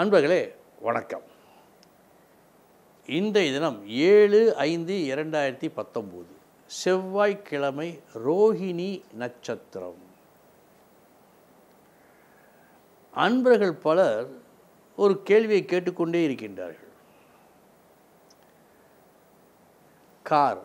அன்பர்களே வணக்கம் இன்றைய தினம் ஏழு ஐந்து இரண்டாயிரத்தி பத்தொம்போது செவ்வாய்க்கிழமை ரோஹிணி நட்சத்திரம் அன்பர்கள் பலர் ஒரு கேள்வியை கேட்டுக்கொண்டே இருக்கின்றார்கள் கார்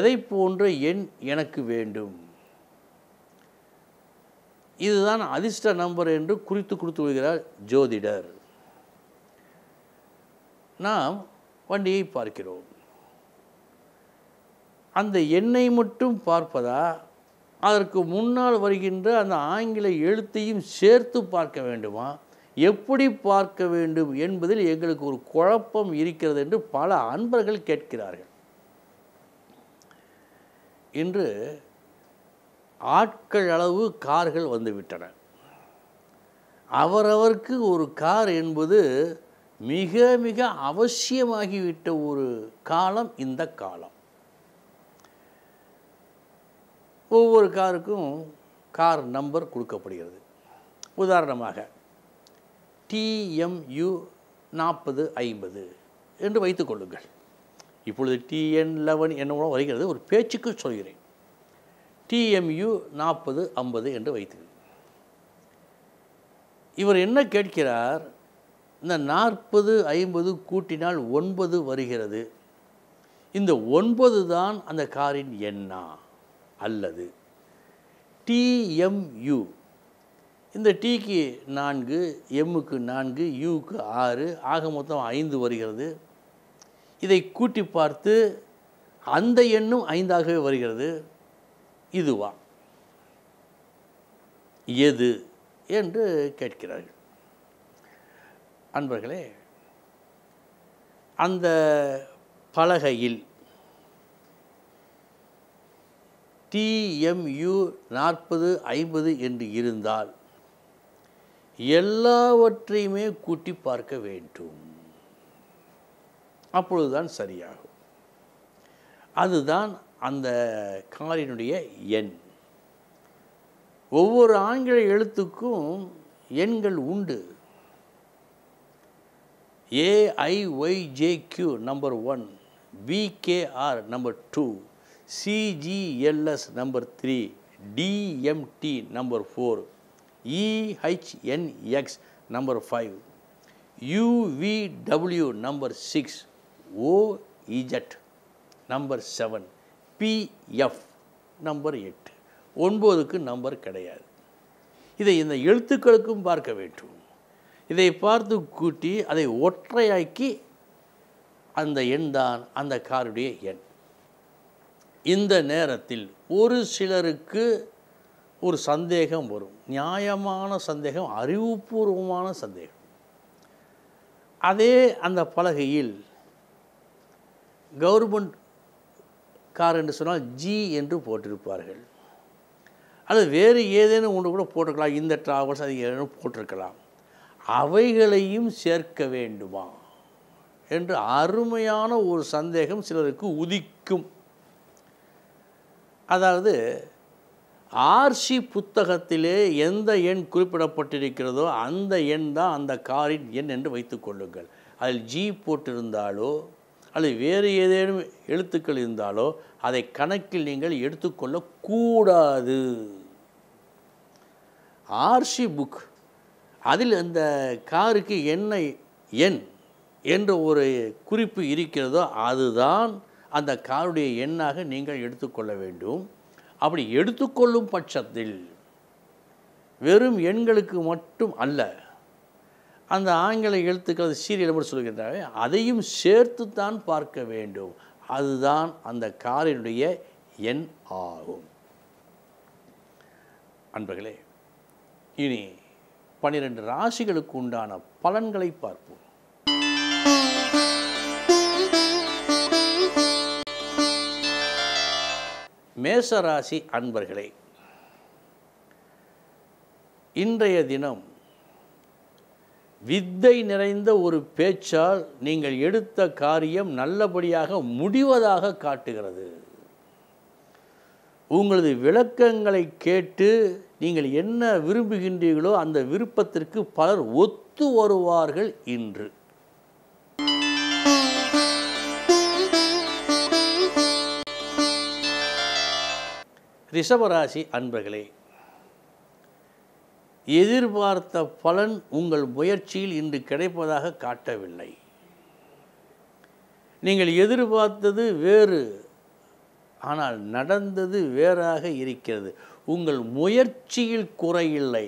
எதை போன்ற எண் எனக்கு வேண்டும் இதுதான் அதிர்ஷ்ட நம்பர் என்று குறித்து கொடுத்து விடுகிறார் ஜோதிடர் நாம் வண்டியை பார்க்கிறோம் அந்த எண்ணை மட்டும் பார்ப்பதா அதற்கு முன்னால் வருகின்ற அந்த ஆங்கில எழுத்தையும் சேர்த்து பார்க்க வேண்டுமா எப்படி பார்க்க வேண்டும் என்பதில் எங்களுக்கு ஒரு குழப்பம் இருக்கிறது என்று பல அன்பர்கள் கேட்கிறார்கள் இன்று ஆட்கள் அளவு கார்கள் வந்துவிட்டன அவரவருக்கு ஒரு கார் என்பது மிக மிக அவசியமாகிவிட்ட ஒரு காலம் இந்த காலம் ஒவ்வொரு காருக்கும் கார் நம்பர் கொடுக்கப்படுகிறது உதாரணமாக டிஎம்யு நாற்பது ஐம்பது என்று வைத்துக்கொள்ளுங்கள் இப்பொழுது டிஎன் லெவன் என்னவோ வருகிறது ஒரு பேச்சுக்கு சொல்கிறேன் டிஎம்யு நாற்பது ஐம்பது என்று வைத்து இவர் என்ன கேட்கிறார் இந்த நாற்பது ஐம்பது கூட்டினால் ஒன்பது வருகிறது இந்த ஒன்பது தான் அந்த காரின் எண்ணா அல்லது டிஎம்யு இந்த டிக்கு நான்கு எம்முக்கு நான்கு யூக்கு ஆறு ஆக மொத்தம் ஐந்து வருகிறது இதை கூட்டி பார்த்து அந்த எண்ணும் ஐந்தாகவே வருகிறது இதுவா எது என்று கேட்கிறார்கள் அன்பர்களே அந்த பலகையில் டிஎம்யு நாற்பது ஐம்பது என்று இருந்தால் எல்லாவற்றையுமே கூட்டி பார்க்க வேண்டும் அப்பொழுதுதான் சரியாகும் அதுதான் அந்த காரினுடைய எண் ஒவ்வொரு ஆங்கில எழுத்துக்கும் எண்கள் உண்டு A I Y J Q number one V K R number two C G L S number three D M T number four E H N X number five U V W number six O E Z number seven P F number எட்டு ஒன்பதுக்கு நம்பர் கிடையாது இதை இந்த எழுத்துக்களுக்கும் பார்க்க வேண்டும் இதை பார்த்து கூட்டி அதை ஒற்றையாக்கி அந்த எண் தான் அந்த காருடைய எண் இந்த நேரத்தில் ஒரு சிலருக்கு ஒரு சந்தேகம் வரும் நியாயமான சந்தேகம் அறிவுபூர்வமான சந்தேகம் அதே அந்த பலகையில் கவர்மெண்ட் கார் என்று சொன்னால் ஜி என்று போட்டிருப்பார்கள் அல்லது வேறு ஏதேனும் ஒன்று கூட போட்டிருக்கலாம் இந்த ட்ராவல்ஸ் அது ஏதேனும் போட்டிருக்கலாம் அவைகளையும் சேர்க்க வேண்டுமா என்று அருமையான ஒரு சந்தேகம் சிலருக்கு உதிக்கும் அதாவது ஆர்சி புத்தகத்திலே எந்த எண் குறிப்பிடப்பட்டிருக்கிறதோ அந்த எண் தான் அந்த காரின் எண் என்று வைத்துக்கொள்ளுங்கள் அதில் ஜி போட்டிருந்தாலோ அல்லது வேறு ஏதேனும் எழுத்துக்கள் இருந்தாலோ அதை கணக்கில் நீங்கள் எடுத்துக்கொள்ளக்கூடாது ஆர்சி புக் அதில் அந்த காருக்கு என்ன எண் என்ற ஒரு குறிப்பு இருக்கிறதோ அதுதான் அந்த காருடைய எண்ணாக நீங்கள் எடுத்துக்கொள்ள வேண்டும் அப்படி எடுத்துக்கொள்ளும் பட்சத்தில் வெறும் எண்களுக்கு மட்டும் அல்ல அந்த ஆங்கில எழுத்துக்கள் அது சீரியல் எப்படி சொல்கின்றார்கள் அதையும் சேர்த்து தான் பார்க்க வேண்டும் அதுதான் அந்த காரினுடைய எண் ஆகும் அன்பர்களே இனி பன்னிரெண்டு ராசிகளுக்கு உண்டான பலன்களை பார்ப்போம் மேசராசி அன்பர்களே இன்றைய தினம் வித்தை நிறைந்த ஒரு பேச்சால் நீங்கள் எடுத்த காரியம் நல்லபடியாக முடிவதாக காட்டுகிறது உங்களது விளக்கங்களை கேட்டு நீங்கள் என்ன விரும்புகின்றீர்களோ அந்த விருப்பத்திற்கு பலர் ஒத்து வருவார்கள் இன்று ரிஷபராசி அன்பர்களே எதிர்பார்த்த பலன் உங்கள் முயற்சியில் இன்று கிடைப்பதாக காட்டவில்லை நீங்கள் எதிர்பார்த்தது வேறு ஆனால் நடந்தது வேறாக இருக்கிறது உங்கள் முயற்சியில் குறையில்லை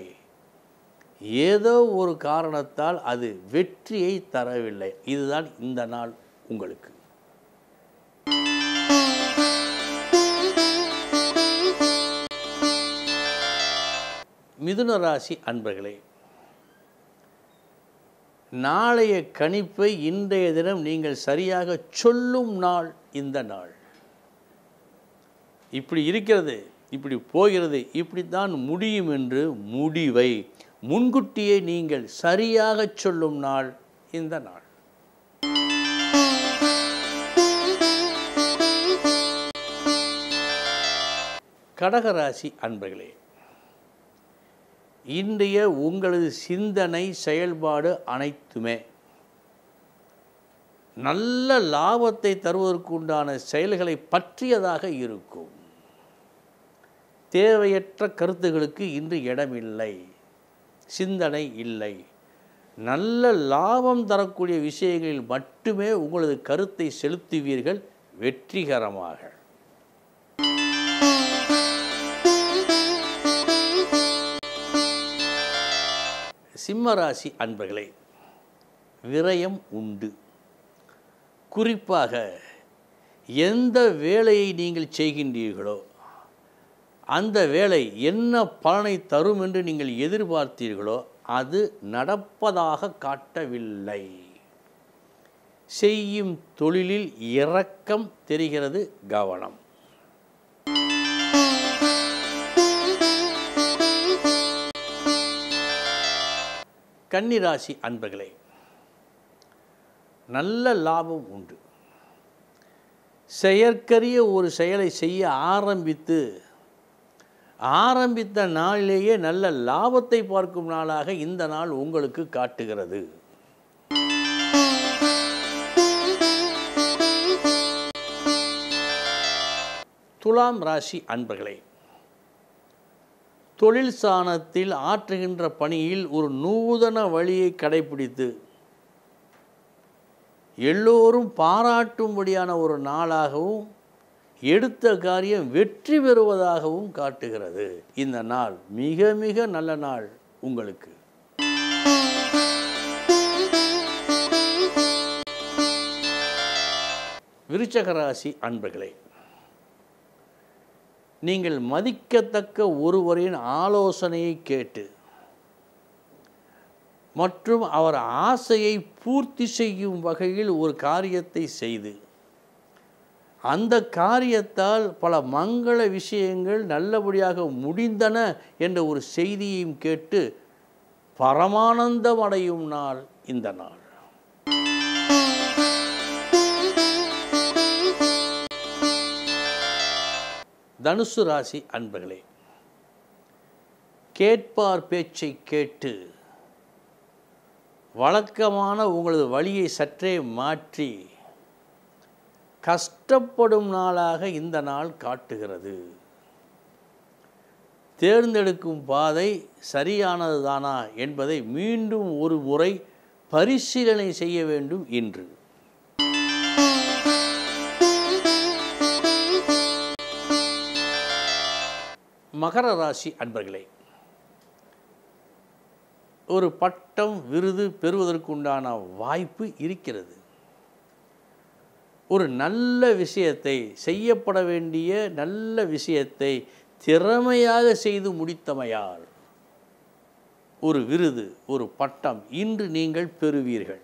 ஏதோ ஒரு காரணத்தால் அது வெற்றியை தரவில்லை இதுதான் இந்த நாள் உங்களுக்கு மிதுன ராசி அன்பர்களே நாளைய கணிப்பை இன்றைய தினம் நீங்கள் சரியாக சொல்லும் நாள் இந்த நாள் இப்படி இருக்கிறது இப்படி போகிறது இப்படி தான் முடியும் என்று முடிவை முன்கூட்டியே நீங்கள் சரியாக சொல்லும் நாள் இந்த நாள் கடகராசி அன்பர்களே இன்றைய உங்களது சிந்தனை செயல்பாடு அனைத்துமே நல்ல லாபத்தை தருவதற்குண்டான செயல்களை பற்றியதாக இருக்கும் தேவையற்ற கருத்துகளுக்கு இன்று இடமில்லை சிந்தனை இல்லை நல்ல லாபம் தரக்கூடிய விஷயங்களில் மட்டுமே உங்களது கருத்தை செலுத்துவீர்கள் வெற்றிகரமாக சிம்மராசி அன்பர்களே விரயம் உண்டு குறிப்பாக எந்த வேலையை நீங்கள் செய்கின்றீர்களோ அந்த வேலை என்ன பலனை தரும் என்று நீங்கள் எதிர்பார்த்தீர்களோ அது நடப்பதாக காட்டவில்லை செய்யும் தொழிலில் இரக்கம் தெரிகிறது கவனம் கன்னிராசி அன்பர்களே நல்ல லாபம் உண்டு செயற்கரிய ஒரு செயலை செய்ய ஆரம்பித்து ஆரம்பித்த நாளிலேயே நல்ல லாபத்தை பார்க்கும் நாளாக இந்த நாள் உங்களுக்கு காட்டுகிறது துலாம் ராசி அன்பர்களே தொழில் சாணத்தில் ஆற்றுகின்ற பணியில் ஒரு நூதன வழியை கடைபிடித்து எல்லோரும் பாராட்டும்படியான ஒரு நாளாகவும் எடுத்த காரியம் வெற்றி பெறுவதாகவும் காட்டுகிறது இந்த நாள் மிக மிக நல்ல நாள் உங்களுக்கு விருச்சகராசி அன்பர்களே நீங்கள் மதிக்கத்தக்க ஒருவரின் ஆலோசனையை கேட்டு மற்றும் அவர் ஆசையை பூர்த்தி செய்யும் வகையில் ஒரு காரியத்தை செய்து அந்த காரியத்தால் பல மங்கள விஷயங்கள் நல்லபடியாக முடிந்தன என்ற ஒரு செய்தியையும் கேட்டு பரமானந்தம் அடையும் நாள் இந்த நாள் தனுசு ராசி அன்பர்களே கேட்பார் பேச்சை கேட்டு வழக்கமான உங்களது வழியை சற்றே மாற்றி கஷ்டப்படும் நாளாக இந்த நாள் காட்டுகிறது தேர்ந்தெடுக்கும் பாதை சரியானதுதானா என்பதை மீண்டும் ஒரு முறை பரிசீலனை செய்ய வேண்டும் இன்று மகர ராசி அன்பர்களே ஒரு பட்டம் விருது பெறுவதற்குண்டான வாய்ப்பு இருக்கிறது ஒரு நல்ல விஷயத்தை செய்யப்பட வேண்டிய நல்ல விஷயத்தை திறமையாக செய்து முடித்தமையால் ஒரு விருது ஒரு பட்டம் இன்று நீங்கள் பெறுவீர்கள்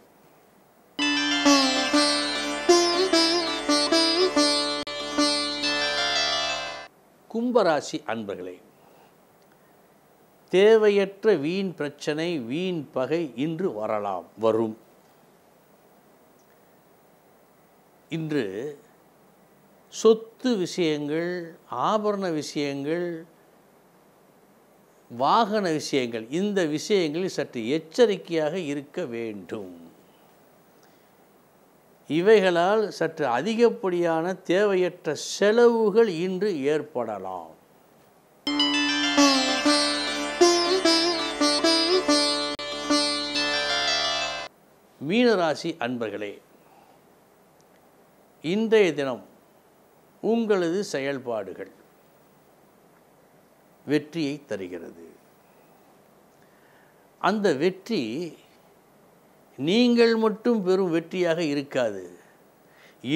கும்பராசி அன்பர்களே தேவையற்ற வீண் பிரச்சனை வீண் பகை இன்று வரலாம் வரும் இன்று சொத்து விஷயங்கள் ஆபரண விஷயங்கள் வாகன விஷயங்கள் இந்த விஷயங்களில் சற்று எச்சரிக்கையாக இருக்க வேண்டும் இவைகளால் சற்று அதிகப்படியான தேவையற்ற செலவுகள் இன்று ஏற்படலாம் மீனராசி அன்பர்களே இன்றைய தினம் உங்களது செயல்பாடுகள் வெற்றியை தருகிறது அந்த வெற்றி நீங்கள் மட்டும் பெரும் வெற்றியாக இருக்காது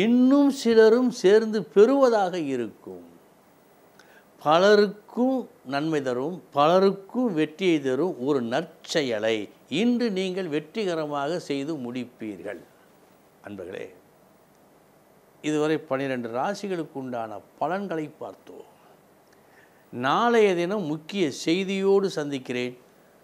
இன்னும் சிலரும் சேர்ந்து பெறுவதாக இருக்கும் பலருக்கும் நன்மை தரும் பலருக்கும் வெற்றியை தரும் ஒரு நற்செயலை இன்று நீங்கள் வெற்றிகரமாக செய்து முடிப்பீர்கள் அன்பர்களே இதுவரை பன்னிரெண்டு ராசிகளுக்கு உண்டான பலன்களை பார்த்தோம் நாளைய தினம் முக்கிய செய்தியோடு சந்திக்கிறேன்